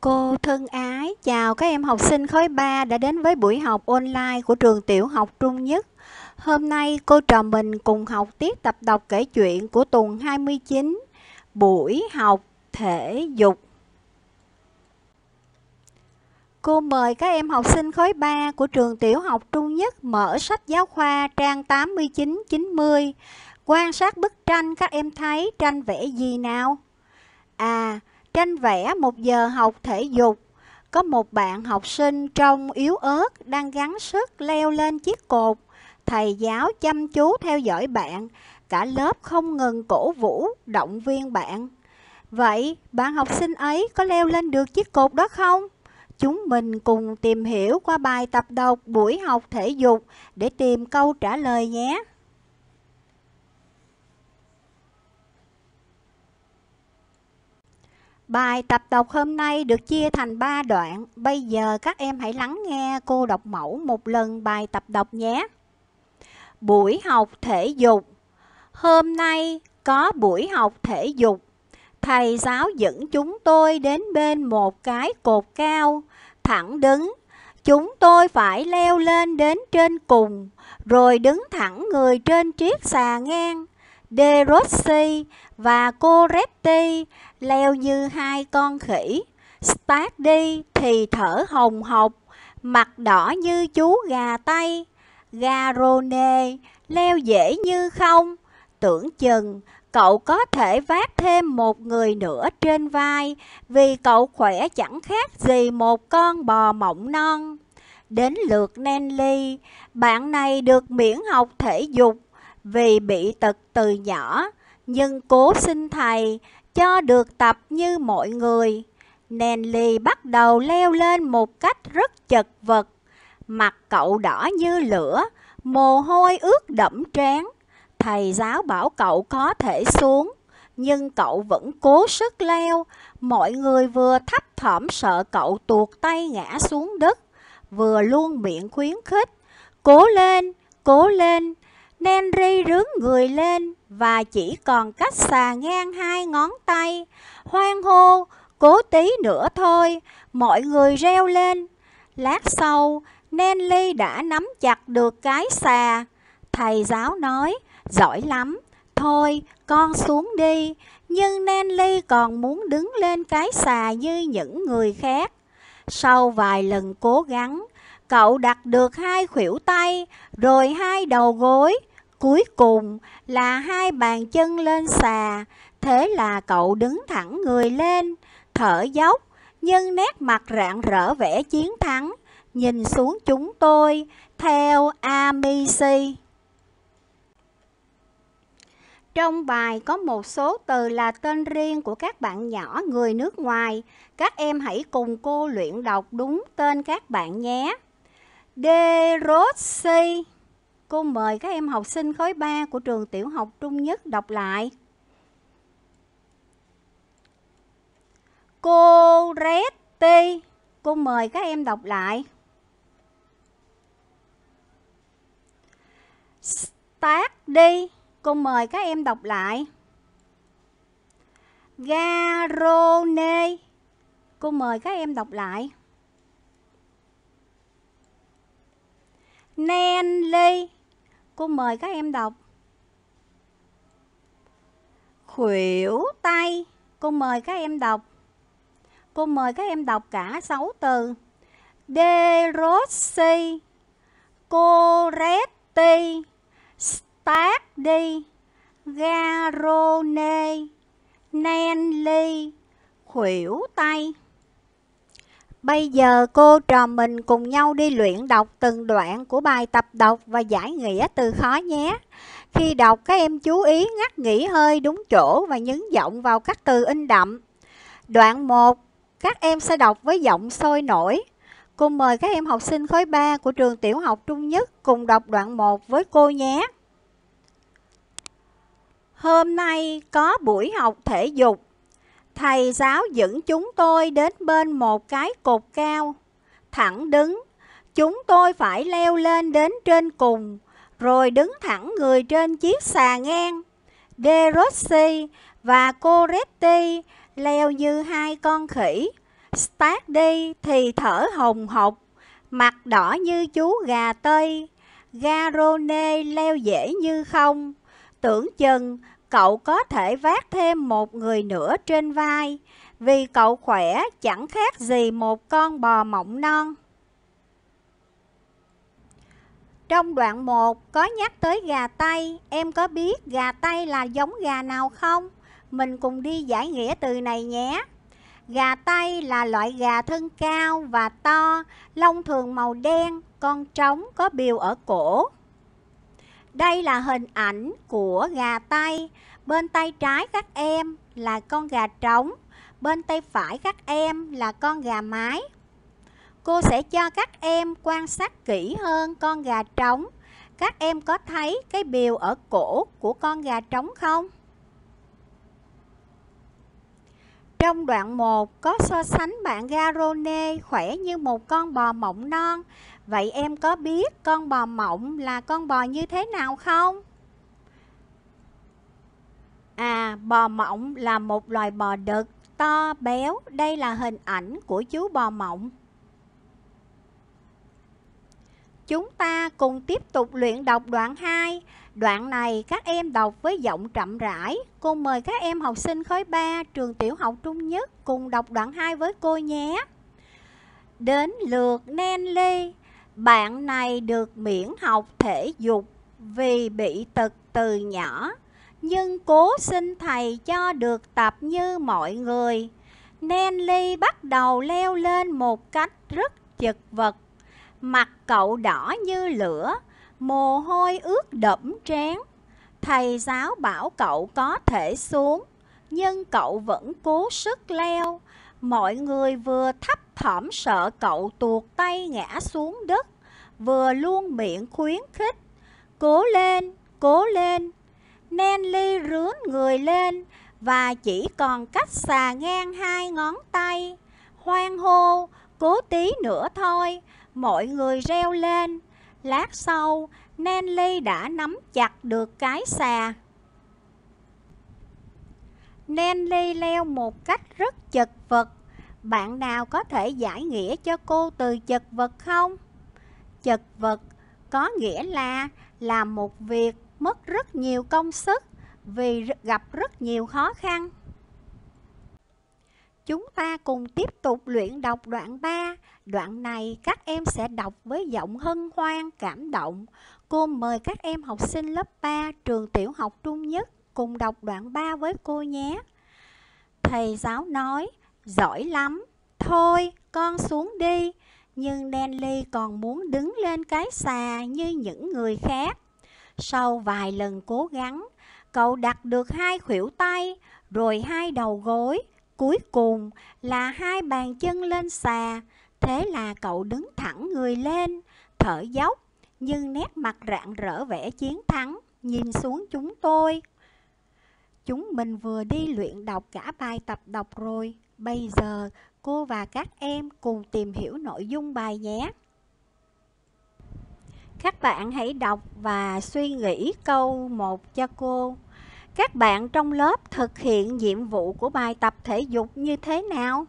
Cô thân ái, chào các em học sinh khối 3 đã đến với buổi học online của trường tiểu học Trung Nhất. Hôm nay cô trò mình cùng học tiết tập đọc kể chuyện của tuần 29, buổi học thể dục. Cô mời các em học sinh khối 3 của trường tiểu học Trung Nhất mở sách giáo khoa trang 89-90. Quan sát bức tranh các em thấy tranh vẽ gì nào? À, Tranh vẽ một giờ học thể dục, có một bạn học sinh trông yếu ớt đang gắng sức leo lên chiếc cột. Thầy giáo chăm chú theo dõi bạn, cả lớp không ngừng cổ vũ, động viên bạn. Vậy bạn học sinh ấy có leo lên được chiếc cột đó không? Chúng mình cùng tìm hiểu qua bài tập đọc buổi học thể dục để tìm câu trả lời nhé. Bài tập đọc hôm nay được chia thành 3 đoạn. Bây giờ các em hãy lắng nghe cô đọc mẫu một lần bài tập đọc nhé. Buổi học thể dục Hôm nay có buổi học thể dục. Thầy giáo dẫn chúng tôi đến bên một cái cột cao, thẳng đứng. Chúng tôi phải leo lên đến trên cùng, rồi đứng thẳng người trên chiếc xà ngang De Rossi và Coretti leo như hai con khỉ. Stark đi thì thở hồng hộc, mặt đỏ như chú gà tây. Garone leo dễ như không, tưởng chừng cậu có thể vác thêm một người nữa trên vai vì cậu khỏe chẳng khác gì một con bò mộng non. Đến lượt Nelly, bạn này được miễn học thể dục vì bị tật từ nhỏ, nhưng cố xin thầy cho được tập như mọi người. nên Nelly bắt đầu leo lên một cách rất chật vật. Mặt cậu đỏ như lửa, mồ hôi ướt đẫm trán. Thầy giáo bảo cậu có thể xuống, nhưng cậu vẫn cố sức leo. Mọi người vừa thấp thỏm sợ cậu tuột tay ngã xuống đất, vừa luôn miệng khuyến khích. Cố lên, cố lên, ri rướn người lên và chỉ còn cách xà ngang hai ngón tay. Hoang hô, cố tí nữa thôi, mọi người reo lên. Lát sau, Nelly đã nắm chặt được cái xà. Thầy giáo nói, giỏi lắm, thôi con xuống đi. Nhưng Nelly còn muốn đứng lên cái xà như những người khác. Sau vài lần cố gắng, Cậu đặt được hai khuỷu tay, rồi hai đầu gối, cuối cùng là hai bàn chân lên xà. Thế là cậu đứng thẳng người lên, thở dốc, nhưng nét mặt rạng rỡ vẻ chiến thắng, nhìn xuống chúng tôi, theo Amici. Trong bài có một số từ là tên riêng của các bạn nhỏ người nước ngoài. Các em hãy cùng cô luyện đọc đúng tên các bạn nhé. Derossi. Cô mời các em học sinh khối 3 của trường tiểu học Trung Nhất đọc lại. Cô Coretti. Cô mời các em đọc lại. Start đi. Cô mời các em đọc lại. Garone. Cô mời các em đọc lại. Nenly Cô mời các em đọc Khuỷu tay Cô mời các em đọc Cô mời các em đọc cả 6 từ Derossi Coretti Stardi Garone Nenly Khuỷu tay Bây giờ cô trò mình cùng nhau đi luyện đọc từng đoạn của bài tập đọc và giải nghĩa từ khó nhé. Khi đọc các em chú ý ngắt nghỉ hơi đúng chỗ và nhấn giọng vào các từ in đậm. Đoạn 1, các em sẽ đọc với giọng sôi nổi. Cô mời các em học sinh khối 3 của trường tiểu học Trung Nhất cùng đọc đoạn 1 với cô nhé. Hôm nay có buổi học thể dục Thầy giáo dẫn chúng tôi đến bên một cái cột cao, thẳng đứng. Chúng tôi phải leo lên đến trên cùng, rồi đứng thẳng người trên chiếc xà ngang. De Rossi và Coretti leo như hai con khỉ. Stark đi thì thở hồng hộc, mặt đỏ như chú gà tây. Garone leo dễ như không. Tưởng chừng cậu có thể vác thêm một người nữa trên vai, vì cậu khỏe chẳng khác gì một con bò mộng non. Trong đoạn 1 có nhắc tới gà tây, em có biết gà tây là giống gà nào không? Mình cùng đi giải nghĩa từ này nhé. Gà tây là loại gà thân cao và to, lông thường màu đen, con trống có biểu ở cổ. Đây là hình ảnh của gà tay. Bên tay trái các em là con gà trống, bên tay phải các em là con gà mái. Cô sẽ cho các em quan sát kỹ hơn con gà trống. Các em có thấy cái biểu ở cổ của con gà trống không? Trong đoạn 1 có so sánh bạn Garone khỏe như một con bò mộng non. Vậy em có biết con bò mộng là con bò như thế nào không? À, bò mộng là một loài bò đực, to, béo. Đây là hình ảnh của chú bò mộng chúng ta cùng tiếp tục luyện đọc đoạn 2. Đoạn này các em đọc với giọng chậm rãi. Cô mời các em học sinh khối 3 trường tiểu học trung nhất cùng đọc đoạn 2 với cô nhé. Đến lượt Nelly, bạn này được miễn học thể dục vì bị tật từ nhỏ, nhưng cố xin thầy cho được tập như mọi người. Nelly bắt đầu leo lên một cách rất chật vật Mặt cậu đỏ như lửa, mồ hôi ướt đẫm trán. Thầy giáo bảo cậu có thể xuống, nhưng cậu vẫn cố sức leo. Mọi người vừa thấp thỏm sợ cậu tuột tay ngã xuống đất, vừa luôn miệng khuyến khích. Cố lên, cố lên. Nanly rướn người lên và chỉ còn cách xà ngang hai ngón tay. Hoang hô, cố tí nữa thôi, mọi người reo lên. Lát sau, Nanly đã nắm chặt được cái xà. Nanly leo một cách rất chật vật. Bạn nào có thể giải nghĩa cho cô từ chật vật không? Chật vật có nghĩa là làm một việc mất rất nhiều công sức vì gặp rất nhiều khó khăn. Chúng ta cùng tiếp tục luyện đọc đoạn 3. Đoạn này các em sẽ đọc với giọng hân hoan, cảm động. Cô mời các em học sinh lớp 3 trường tiểu học trung nhất cùng đọc đoạn 3 với cô nhé. Thầy giáo nói, giỏi lắm, thôi con xuống đi. Nhưng Nelly còn muốn đứng lên cái xà như những người khác. Sau vài lần cố gắng, cậu đặt được hai khuỷu tay, rồi hai đầu gối, Cuối cùng là hai bàn chân lên xà, thế là cậu đứng thẳng người lên, thở dốc, nhưng nét mặt rạng rỡ vẻ chiến thắng, nhìn xuống chúng tôi. Chúng mình vừa đi luyện đọc cả bài tập đọc rồi, bây giờ cô và các em cùng tìm hiểu nội dung bài nhé. Các bạn hãy đọc và suy nghĩ câu một cho cô các bạn trong lớp thực hiện nhiệm vụ của bài tập thể dục như thế nào?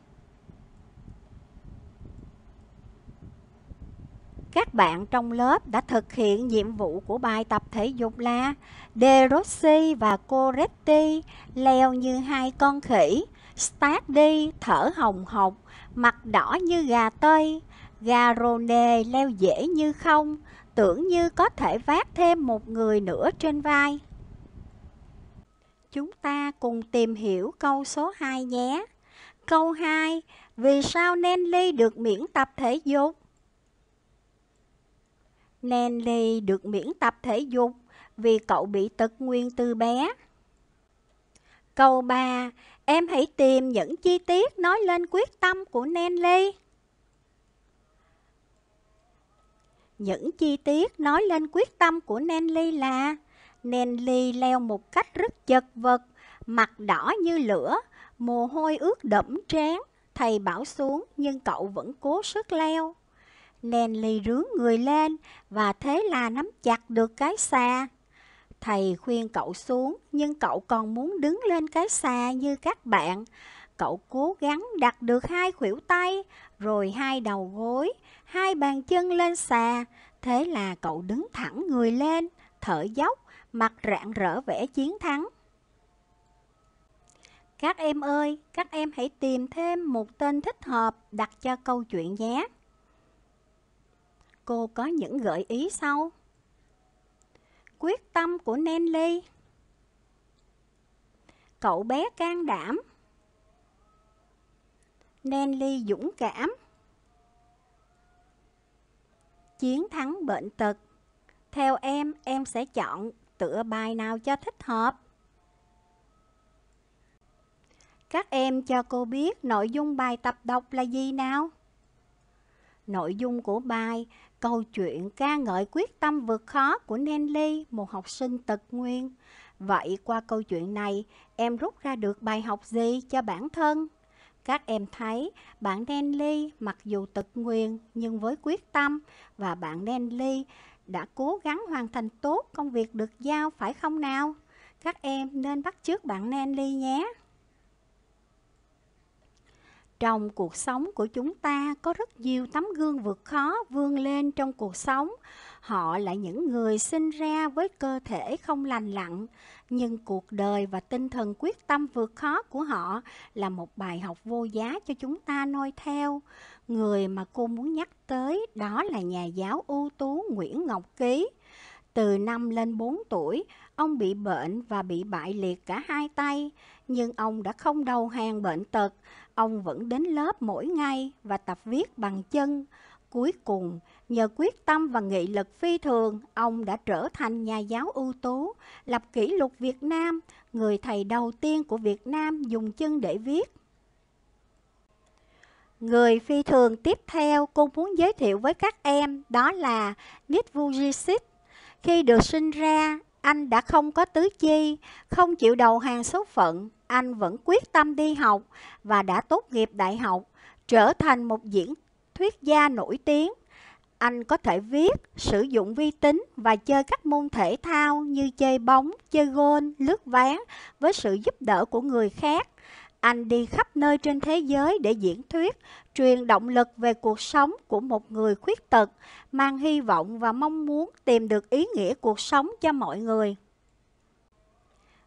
Các bạn trong lớp đã thực hiện nhiệm vụ của bài tập thể dục là De Rossi và Coretti leo như hai con khỉ, Stark đi thở hồng hộc, mặt đỏ như gà tây, Garone leo dễ như không, tưởng như có thể vác thêm một người nữa trên vai. Chúng ta cùng tìm hiểu câu số 2 nhé. Câu 2, vì sao Nelly được miễn tập thể dục? Nelly được miễn tập thể dục vì cậu bị tật nguyên từ bé. Câu 3, em hãy tìm những chi tiết nói lên quyết tâm của Nelly. Những chi tiết nói lên quyết tâm của Nelly là nên Nelly leo một cách rất chật vật, mặt đỏ như lửa, mồ hôi ướt đẫm trán. Thầy bảo xuống nhưng cậu vẫn cố sức leo. nên Nelly rướng người lên và thế là nắm chặt được cái xà. Thầy khuyên cậu xuống nhưng cậu còn muốn đứng lên cái xà như các bạn. Cậu cố gắng đặt được hai khuỷu tay, rồi hai đầu gối, hai bàn chân lên xà. Thế là cậu đứng thẳng người lên, thở dốc mặt rạng rỡ vẻ chiến thắng. Các em ơi, các em hãy tìm thêm một tên thích hợp đặt cho câu chuyện nhé. Cô có những gợi ý sau. Quyết tâm của Nelly Cậu bé can đảm Nelly dũng cảm Chiến thắng bệnh tật Theo em, em sẽ chọn tựa bài nào cho thích hợp. Các em cho cô biết nội dung bài tập đọc là gì nào? Nội dung của bài Câu chuyện ca ngợi quyết tâm vượt khó của Nelly, một học sinh tật nguyên. Vậy qua câu chuyện này, em rút ra được bài học gì cho bản thân? Các em thấy bạn Nelly mặc dù tật nguyên nhưng với quyết tâm và bạn Nelly đã cố gắng hoàn thành tốt công việc được giao phải không nào? Các em nên bắt chước bạn Nanly nhé. Trong cuộc sống của chúng ta có rất nhiều tấm gương vượt khó vươn lên trong cuộc sống họ là những người sinh ra với cơ thể không lành lặn, nhưng cuộc đời và tinh thần quyết tâm vượt khó của họ là một bài học vô giá cho chúng ta noi theo. Người mà cô muốn nhắc tới đó là nhà giáo ưu tú Nguyễn Ngọc Ký. Từ năm lên 4 tuổi, ông bị bệnh và bị bại liệt cả hai tay, nhưng ông đã không đầu hàng bệnh tật. Ông vẫn đến lớp mỗi ngày và tập viết bằng chân. Cuối cùng, Nhờ quyết tâm và nghị lực phi thường, ông đã trở thành nhà giáo ưu tú, lập kỷ lục Việt Nam, người thầy đầu tiên của Việt Nam dùng chân để viết. Người phi thường tiếp theo cô muốn giới thiệu với các em đó là nít Nitvujicic. Khi được sinh ra, anh đã không có tứ chi, không chịu đầu hàng số phận, anh vẫn quyết tâm đi học và đã tốt nghiệp đại học, trở thành một diễn thuyết gia nổi tiếng. Anh có thể viết, sử dụng vi tính và chơi các môn thể thao như chơi bóng, chơi gôn, lướt ván với sự giúp đỡ của người khác. Anh đi khắp nơi trên thế giới để diễn thuyết, truyền động lực về cuộc sống của một người khuyết tật, mang hy vọng và mong muốn tìm được ý nghĩa cuộc sống cho mọi người.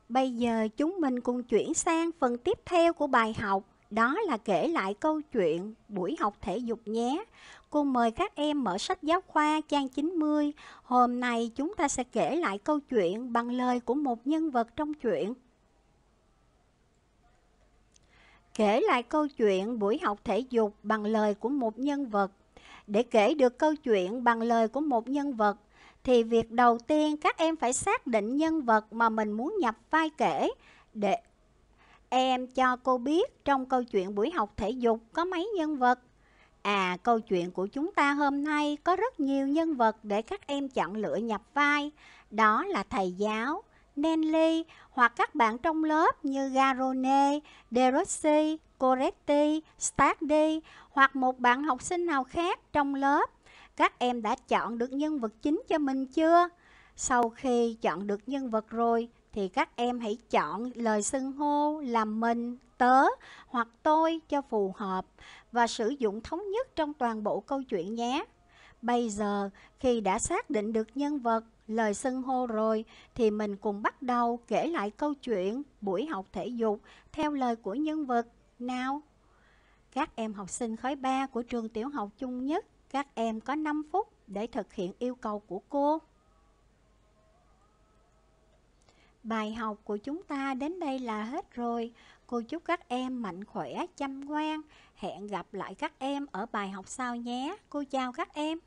Bây giờ chúng mình cùng chuyển sang phần tiếp theo của bài học, đó là kể lại câu chuyện buổi học thể dục nhé. Cô mời các em mở sách giáo khoa trang 90. Hôm nay chúng ta sẽ kể lại câu chuyện bằng lời của một nhân vật trong chuyện. Kể lại câu chuyện buổi học thể dục bằng lời của một nhân vật. Để kể được câu chuyện bằng lời của một nhân vật, thì việc đầu tiên các em phải xác định nhân vật mà mình muốn nhập vai kể để em cho cô biết trong câu chuyện buổi học thể dục có mấy nhân vật À, câu chuyện của chúng ta hôm nay có rất nhiều nhân vật để các em chọn lựa nhập vai. Đó là thầy giáo, Nenly hoặc các bạn trong lớp như Garone, Derossi, Coretti, Stardy hoặc một bạn học sinh nào khác trong lớp. Các em đã chọn được nhân vật chính cho mình chưa? Sau khi chọn được nhân vật rồi thì các em hãy chọn lời xưng hô là mình, tớ hoặc tôi cho phù hợp và sử dụng thống nhất trong toàn bộ câu chuyện nhé. Bây giờ, khi đã xác định được nhân vật, lời xưng hô rồi, thì mình cùng bắt đầu kể lại câu chuyện buổi học thể dục theo lời của nhân vật. Nào! Các em học sinh khối 3 của trường tiểu học chung nhất, các em có 5 phút để thực hiện yêu cầu của cô. Bài học của chúng ta đến đây là hết rồi. Cô chúc các em mạnh khỏe, chăm ngoan. Hẹn gặp lại các em ở bài học sau nhé. Cô chào các em.